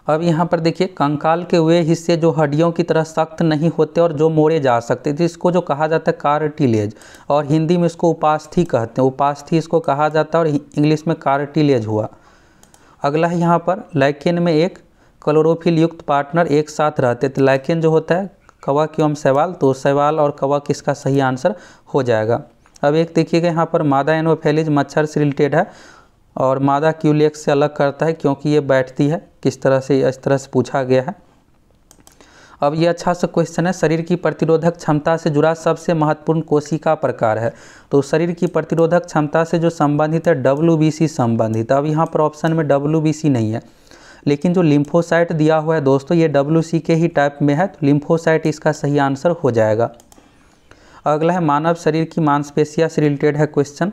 अब यहाँ पर देखिए कंकाल के वे हिस्से जो हड्डियों की तरह सख्त नहीं होते और जो मोड़े जा सकते थे इसको जो कहा जाता है कार्टिलेज और हिंदी में इसको उपास्थि कहते हैं उपास्थि इसको कहा जाता है और इंग्लिश में कार्टिलेज हुआ अगला है यहाँ पर लैकेन में एक क्लोरोफिल युक्त पार्टनर एक साथ रहते तो लाइकेन जो होता है कवा क्योम सवाल तो सवाल और कवा किसका सही आंसर हो जाएगा अब एक देखिएगा यहाँ पर मादा एनोफेलिज मच्छर से रिलेटेड है और मादा क्यूलेक्स से अलग करता है क्योंकि ये बैठती है किस तरह से इस तरह से पूछा गया है अब ये अच्छा सा क्वेश्चन है शरीर की प्रतिरोधक क्षमता से जुड़ा सबसे महत्वपूर्ण कोशिका प्रकार है तो शरीर की प्रतिरोधक क्षमता से जो संबंधित है डब्ल्यू संबंधित अब यहाँ पर ऑप्शन में डब्ल्यू नहीं है लेकिन जो लिम्फोसाइट दिया हुआ है दोस्तों ये डब्ल्यू के ही टाइप में है तो लिम्फोसाइट इसका सही आंसर हो जाएगा अगला है मानव शरीर की मांसपेशिया से रिलेटेड है क्वेश्चन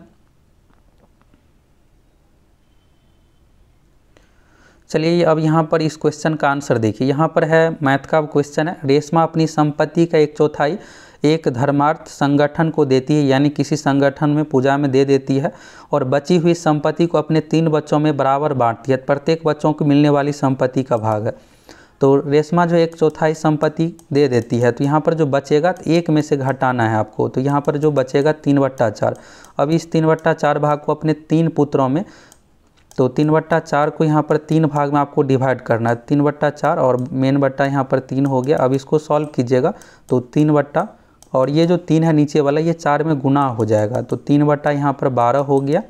चलिए अब यहाँ पर इस क्वेश्चन का आंसर देखिए यहाँ पर है मैथ का क्वेश्चन है रेशमा अपनी संपत्ति का एक चौथाई एक धर्मार्थ संगठन को देती है यानी किसी संगठन में पूजा में दे देती है और बची हुई संपत्ति को अपने तीन बच्चों में बराबर बांटती है प्रत्येक बच्चों को मिलने वाली संपत्ति का भाग है तो रेशमा जो एक चौथाई संपत्ति दे देती है तो यहाँ पर जो बचेगा तो एक में से घटाना है आपको तो यहाँ पर जो बचेगा तीन बट्टा चार अब इस तीन बट्टा चार भाग को अपने तीन पुत्रों में तो तीन बट्टा चार को यहाँ पर तीन भाग में आपको डिवाइड करना है तीन बट्टा चार और मेन बट्टा यहाँ पर तीन हो गया अब इसको सॉल्व कीजिएगा तो तीन बट्टा और ये जो तीन है नीचे वाला ये चार में गुना हो जाएगा तो तीन बट्टा यहाँ पर बारह हो गया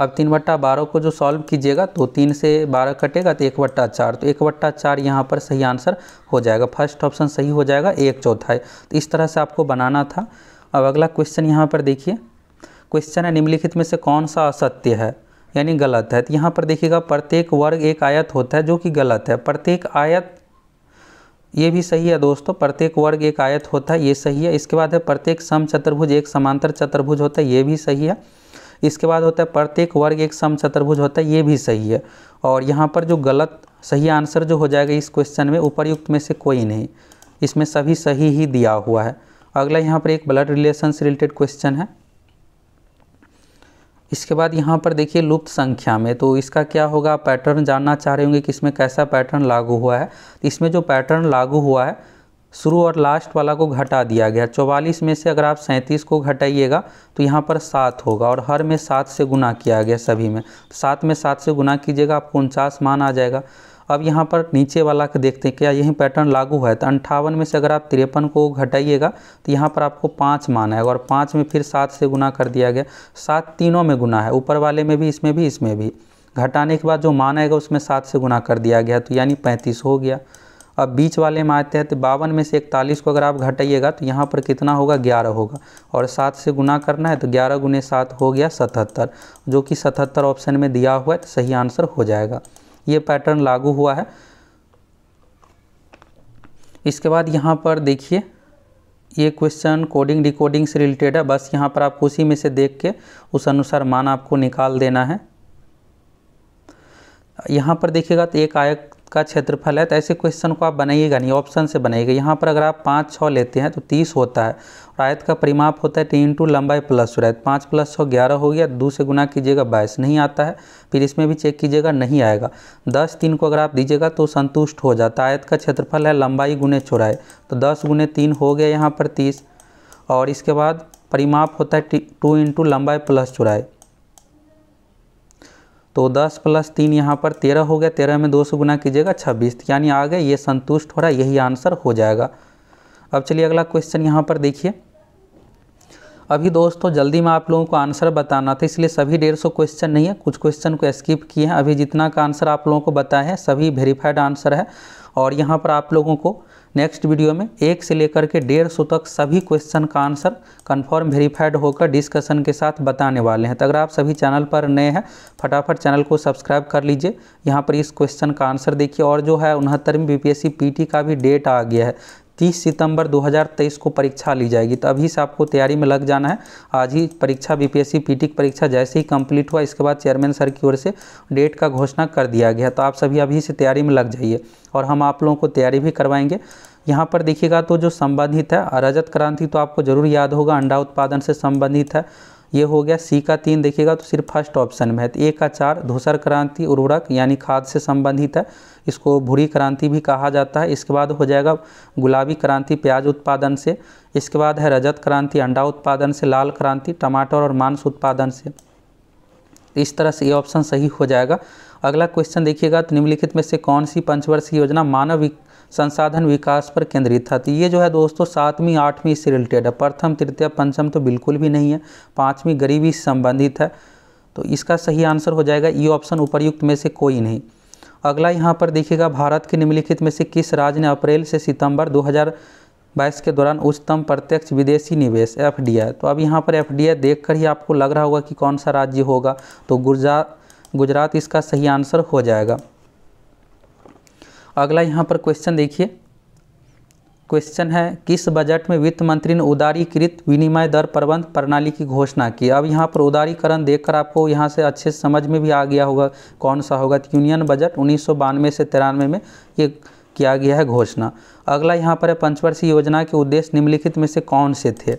अब तीन बट्टा बारह को जो सॉल्व कीजिएगा तो तीन से बारह कटेगा तो एक बट्टा चार तो एक बट्टा चार यहाँ पर सही आंसर हो जाएगा फर्स्ट ऑप्शन सही हो जाएगा एक चौथाई तो इस तरह से आपको बनाना था अब अगला क्वेश्चन यहाँ पर देखिए क्वेश्चन है निम्नलिखित में से कौन सा असत्य है यानी गलत है तो यहाँ पर देखिएगा प्रत्येक वर्ग एक आयत होता है जो कि गलत है प्रत्येक आयत ये भी सही है दोस्तों प्रत्येक वर्ग एक आयत होता है ये सही है इसके बाद है प्रत्येक सम चतुर्भुज एक समांतर चतुर्भुज होता है ये भी सही है इसके बाद होता है प्रत्येक वर्ग एक सम चतुर्भुज होता है ये भी सही है और यहाँ पर जो गलत सही आंसर जो हो जाएगा इस क्वेश्चन में उपरयुक्त में से कोई नहीं इसमें सभी सही ही दिया हुआ है अगला यहाँ पर एक ब्लड रिलेशन से रिलेटेड क्वेश्चन है इसके बाद यहाँ पर देखिए लुप्त संख्या में तो इसका क्या होगा पैटर्न जानना चाह रहे होंगे कि इसमें कैसा पैटर्न लागू हुआ है तो इसमें जो पैटर्न लागू हुआ है शुरू और लास्ट वाला को घटा दिया गया चौवालीस में से अगर आप सैंतीस को घटाइएगा तो यहाँ पर सात होगा और हर में सात से गुना किया गया सभी में सात में सात से गुना कीजिएगा आपको उनचास मान आ जाएगा अब यहाँ पर नीचे वाला देखते हैं क्या यही पैटर्न लागू है तो अंठावन में से अगर आप तिरपन को घटाइएगा तो यहाँ पर आपको पाँच मान है और पाँच में फिर सात से गुना कर दिया गया सात तीनों में गुना है ऊपर वाले में भी इसमें भी इसमें भी घटाने के बाद जो मान आएगा उसमें सात से गुना कर दिया गया तो यानी पैंतीस हो गया अब बीच वाले में आते हैं तो बावन में से इकतालीस को अगर आप घटाइएगा तो यहाँ पर कितना होगा ग्यारह होगा और सात से गुना करना है तो ग्यारह गुने सात हो गया सतहत्तर जो कि सतहत्तर ऑप्शन में दिया हुआ है तो सही आंसर हो जाएगा ये पैटर्न लागू हुआ है इसके बाद यहाँ पर देखिए ये क्वेश्चन कोडिंग डिकोडिंग से रिलेटेड है बस यहाँ पर आपको उसी में से देख के उस अनुसार मान आपको निकाल देना है यहाँ पर देखिएगा तो एक आयक का क्षेत्रफल है तो ऐसे क्वेश्चन को आप बनाइएगा नहीं ऑप्शन से बनाइएगा यहाँ पर अगर आप पाँच छः लेते हैं तो तीस होता है और आयत का परिमाप होता है टी इंटू लंबाई प्लस रायत पाँच प्लस छः ग्यारह हो गया दो से गुना कीजिएगा बाईस नहीं आता है फिर इसमें भी चेक कीजिएगा नहीं आएगा दस तीन को अगर आप दीजिएगा तो संतुष्ट हो जाता है आयत का क्षेत्रफल है लंबाई गुने चौराहे तो दस गुने तीन हो गया यहाँ पर तीस और इसके बाद परिमाप होता है टू इंटू लंबाई प्लस चौराहे तो 10 प्लस तीन यहाँ पर 13 हो गया 13 में दो से गुना कीजिएगा 26 तो यानी आ गए ये संतुष्ट हो रहा है यही आंसर हो जाएगा अब चलिए अगला क्वेश्चन यहाँ पर देखिए अभी दोस्तों जल्दी में आप लोगों को आंसर बताना था इसलिए सभी डेढ़ सौ क्वेश्चन नहीं है कुछ क्वेश्चन को स्किप किए हैं अभी जितना का आंसर आप लोगों को बताया है सभी वेरीफाइड आंसर है और यहाँ पर आप लोगों को नेक्स्ट वीडियो में एक से लेकर के डेढ़ सौ तक सभी क्वेश्चन का आंसर कंफर्म वेरीफाइड होकर डिस्कशन के साथ बताने वाले हैं तो अगर आप सभी चैनल पर नए हैं फटाफट चैनल को सब्सक्राइब कर लीजिए यहाँ पर इस क्वेश्चन का आंसर देखिए और जो है उनहत्तरवीं बी पी का भी डेट आ गया है तीस सितंबर 2023 को परीक्षा ली जाएगी तो अभी से आपको तैयारी में लग जाना है आज ही परीक्षा बीपीएससी पीटी e परीक्षा जैसे ही कंप्लीट हुआ इसके बाद चेयरमैन सर की ओर से डेट का घोषणा कर दिया गया तो आप सभी अभी से तैयारी में लग जाइए और हम आप लोगों को तैयारी भी करवाएंगे यहाँ पर देखिएगा तो जो संबंधित है रजत क्रांति तो आपको जरूर याद होगा अंडा उत्पादन से संबंधित है ये हो गया सी का तीन देखिएगा तो सिर्फ फर्स्ट ऑप्शन में है तो ए का चार धूसर क्रांति उर्वरक यानी खाद से संबंधित है इसको भूरी क्रांति भी कहा जाता है इसके बाद हो जाएगा गुलाबी क्रांति प्याज उत्पादन से इसके बाद है रजत क्रांति अंडा उत्पादन से लाल क्रांति टमाटर और मांस उत्पादन से इस तरह से ये ऑप्शन सही हो जाएगा अगला क्वेश्चन देखिएगा तो निम्नलिखित में से कौन सी पंचवर्षीय योजना मानव संसाधन विकास पर केंद्रित था तो ये जो है दोस्तों सातवीं आठवीं इससे रिलेटेड है प्रथम तृतीय पंचम तो बिल्कुल भी नहीं है पाँचवीं गरीबी से संबंधित है तो इसका सही आंसर हो जाएगा ये ऑप्शन उपरयुक्त में से कोई नहीं अगला यहाँ पर देखिएगा भारत के निम्नलिखित में से किस राज्य ने अप्रैल से सितंबर 2022 के दौरान उच्चतम प्रत्यक्ष विदेशी निवेश एफ तो अब यहाँ पर एफ देखकर ही आपको लग रहा होगा कि कौन सा राज्य होगा तो गुजरात गुजरात इसका सही आंसर हो जाएगा अगला यहाँ पर क्वेश्चन देखिए क्वेश्चन है किस बजट में वित्त मंत्री ने उदारीकृत विनिमय दर प्रबंध प्रणाली की घोषणा की अब यहाँ पर उदारीकरण देखकर आपको यहाँ से अच्छे समझ में भी आ गया होगा कौन सा होगा तो यूनियन बजट उन्नीस से तिरानवे में ये किया गया है घोषणा अगला यहाँ पर है पंचवर्षीय योजना के उद्देश्य निम्नलिखित में से कौन से थे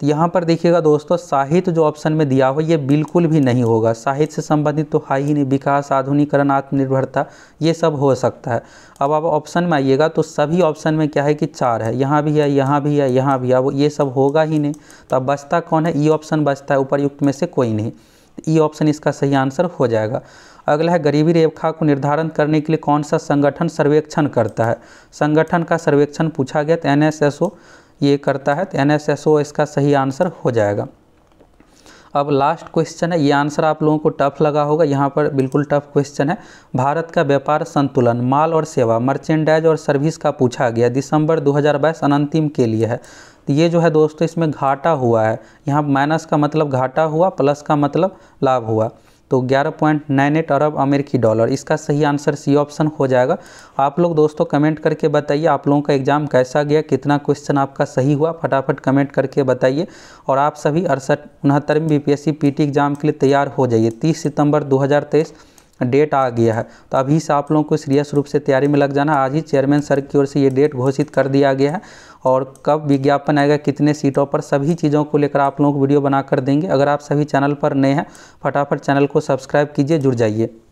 तो यहाँ पर देखिएगा दोस्तों साहित्य जो ऑप्शन में दिया हुआ ये बिल्कुल भी नहीं होगा साहित्य से संबंधित तो है ही नहीं विकास आधुनिकरण आत्मनिर्भरता ये सब हो सकता है अब आप ऑप्शन में आइएगा तो सभी ऑप्शन में क्या है कि चार है यहाँ भी है यहाँ भी है यहाँ भी है वो ये सब होगा ही नहीं तो अब बचता कौन है ई ऑप्शन बचता है उपरयुक्त में से कोई नहीं तो ई ऑप्शन इसका सही आंसर हो जाएगा अगला है गरीबी रेखा को निर्धारण करने के लिए कौन सा संगठन सर्वेक्षण करता है संगठन का सर्वेक्षण पूछा गया तो एन ये करता है तो एन इसका सही आंसर हो जाएगा अब लास्ट क्वेश्चन है ये आंसर आप लोगों को टफ लगा होगा यहाँ पर बिल्कुल टफ क्वेश्चन है भारत का व्यापार संतुलन माल और सेवा मर्चेंडाइज और सर्विस का पूछा गया दिसंबर 2022 अनंतिम के लिए है तो ये जो है दोस्तों इसमें घाटा हुआ है यहाँ माइनस का मतलब घाटा हुआ प्लस का मतलब लाभ हुआ तो 11.98 अरब अमेरिकी डॉलर इसका सही आंसर सी ऑप्शन हो जाएगा आप लोग दोस्तों कमेंट करके बताइए आप लोगों का एग्जाम कैसा गया कितना क्वेश्चन आपका सही हुआ फटाफट कमेंट करके बताइए और आप सभी अड़सठ उनहत्तरवीं बी पी एग्ज़ाम के लिए तैयार हो जाइए तीस सितम्बर दो डेट आ गया है तो अभी से आप लोगों को सीरियस रूप से तैयारी में लग जाना आज ही चेयरमैन सर की ओर से ये डेट घोषित कर दिया गया है और कब विज्ञापन आएगा कितने सीटों पर सभी चीज़ों को लेकर आप लोगों को वीडियो बनाकर देंगे अगर आप सभी चैनल पर नए हैं फटाफट चैनल को सब्सक्राइब कीजिए जुड़ जाइए